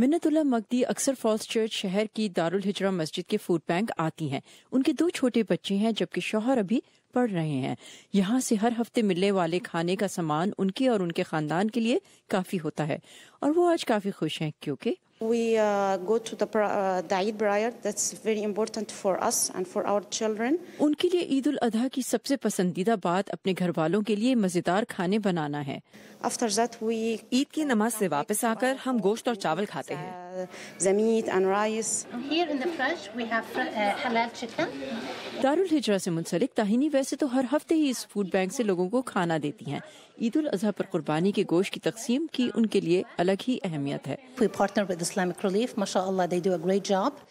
منت اللہ مقدی اکثر false church شہر کی دارالحجرہ مسجد کے فوڈ بینک آتی ہیں ان کے دو چھوٹے بچے ہیں جبکہ شوہر ابھی پڑھ رہے ہیں یہاں سے ہر ہفتے ملنے والے کھانے کا سامان ان کے اور ان کے خاندان کے لیے کافی ہوتا ہے اور وہ آج کافی خوش ہیں کیونکہ کیوں چلڈرن uh, uh, ان کے لیے عید الاضحیٰ کی سب سے پسندیدہ بات اپنے گھر والوں کے لیے مزیدار کھانے بنانا ہے عید کی نماز سے واپس آ کر ہم گوشت اور چاول کھاتے ہیں Uh, دار الجرا سے منسلک تاہینی ویسے تو ہر ہفتے ہی اس فوڈ بینک سے لوگوں کو کھانا دیتی ہیں عید الاضحیٰ پر قربانی کے گوشت کی تقسیم کی ان کے لیے الگ ہی اہمیت ہے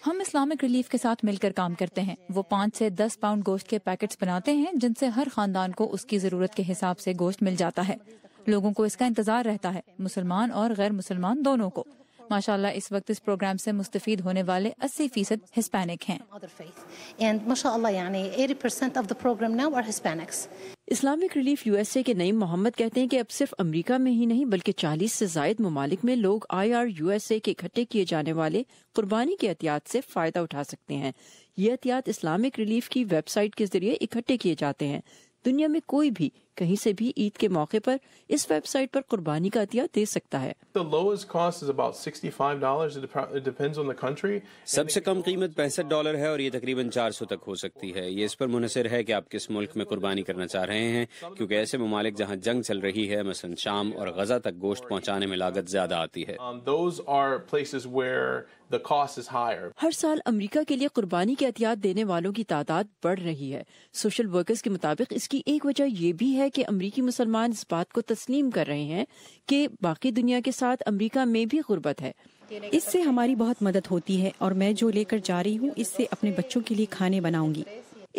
ہم اسلامک ریلیف کے ساتھ مل کر کام کرتے ہیں وہ پانچ سے دس پاؤنڈ گوشت کے پیکٹ بناتے ہیں جن سے ہر خاندان کو اس کی ضرورت کے حساب سے گوشت مل جاتا ہے لوگوں کو اس کا انتظار رہتا ہے مسلمان اور غیر مسلمان دونوں کو ماشاء اللہ اس وقت اس پروگرام سے مستفید ہونے والے اسی فیصد ہسپینک ہیں یعنی اسلامک ریلیف اے کے نئی محمد کہتے ہیں کہ اب صرف امریکہ میں ہی نہیں بلکہ چالیس سے زائد ممالک میں لوگ I R U S A کے اکٹھے کیے جانے والے قربانی کے احتیاط سے فائدہ اٹھا سکتے ہیں یہ احتیاط اسلامک ریلیف کی ویب سائٹ کے ذریعے اکٹھے کیے جاتے ہیں دنیا میں کوئی بھی کہیں سے بھی عید کے موقع پر اس ویب سائٹ پر قربانی کا عطیہ دے سکتا ہے سب سے کم قیمت پینسٹھ ڈالر ہے اور یہ تقریباً چار سو تک ہو سکتی ہے یہ اس پر منحصر ہے کہ آپ کس ملک میں قربانی کرنا چاہ رہے ہیں کیونکہ ایسے ممالک جہاں جنگ چل رہی ہے مثلا شام اور غزہ تک گوشت پہنچانے میں لاگت زیادہ آتی ہے um, ہر سال امریکہ کے لیے قربانی کے احتیاط دینے والوں کی تعداد بڑھ رہی ہے سوشل ورکرز کے مطابق اس کی ایک وجہ یہ بھی ہے کہ امریکی مسلمان اس بات کو تسلیم کر رہے ہیں کہ باقی دنیا کے ساتھ امریکہ میں بھی غربت ہے اس سے ہماری بہت مدد ہوتی ہے اور میں جو لے کر جا رہی ہوں اس سے اپنے بچوں کے لیے کھانے بناؤں گی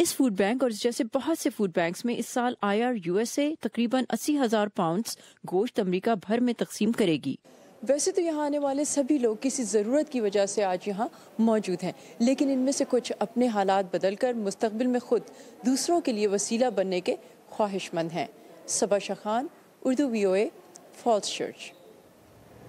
اس فوڈ بینک اور جیسے بہت سے فوڈ بینکس میں اس سال I R U S A تقریباً اسی ہزار پاؤنڈز گوشت امریکہ بھر میں تقسیم کرے گی ویسے تو یہاں آنے والے سبھی لوگ کسی ضرورت کی وجہ سے آج یہاں موجود ہیں لیکن ان میں سے کچھ اپنے حالات بدل کر مستقبل میں خود دوسروں کے لیے وسیلہ بننے کے خواہش مند ہیں Saba Shah Khan Urdu V O A Falls church